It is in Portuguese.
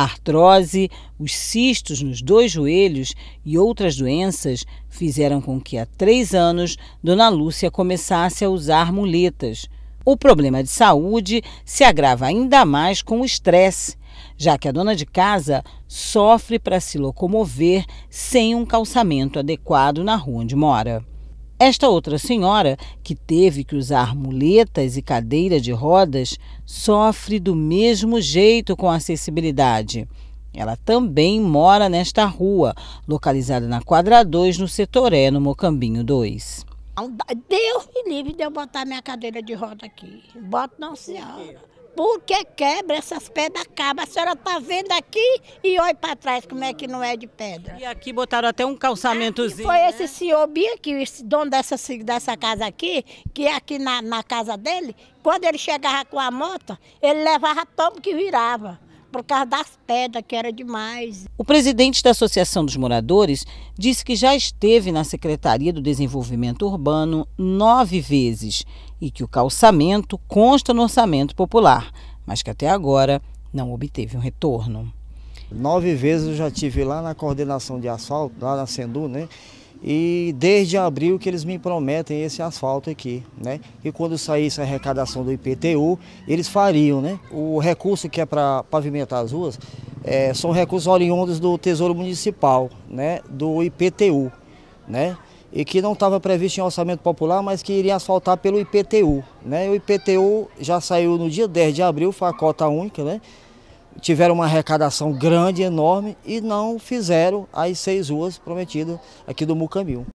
A artrose, os cistos nos dois joelhos e outras doenças fizeram com que há três anos Dona Lúcia começasse a usar muletas. O problema de saúde se agrava ainda mais com o estresse, já que a dona de casa sofre para se locomover sem um calçamento adequado na rua onde mora. Esta outra senhora, que teve que usar muletas e cadeira de rodas, sofre do mesmo jeito com acessibilidade. Ela também mora nesta rua, localizada na quadra 2, no setor E, no Mocambinho 2. Deus me livre de eu botar minha cadeira de roda aqui. Boto não, senhora. Porque quebra essas pedras, acaba. A senhora está vendo aqui e olha para trás como é que não é de pedra. E aqui botaram até um calçamentozinho. Aqui foi né? esse senhor Bia, que esse dono dessa, dessa casa aqui, que é aqui na, na casa dele, quando ele chegava com a moto, ele levava tombo que virava por causa das pedras, que era demais. O presidente da Associação dos Moradores disse que já esteve na Secretaria do Desenvolvimento Urbano nove vezes e que o calçamento consta no orçamento popular, mas que até agora não obteve um retorno. Nove vezes eu já tive lá na coordenação de asfalto, lá na Sendu, né? E desde abril que eles me prometem esse asfalto aqui, né? E quando saísse a arrecadação do IPTU, eles fariam, né? O recurso que é para pavimentar as ruas é, são recursos oriundos do Tesouro Municipal, né? Do IPTU, né? E que não estava previsto em orçamento popular, mas que iria asfaltar pelo IPTU, né? O IPTU já saiu no dia 10 de abril, foi a cota única, né? tiveram uma arrecadação grande, enorme, e não fizeram as seis ruas prometidas aqui do Mucamil.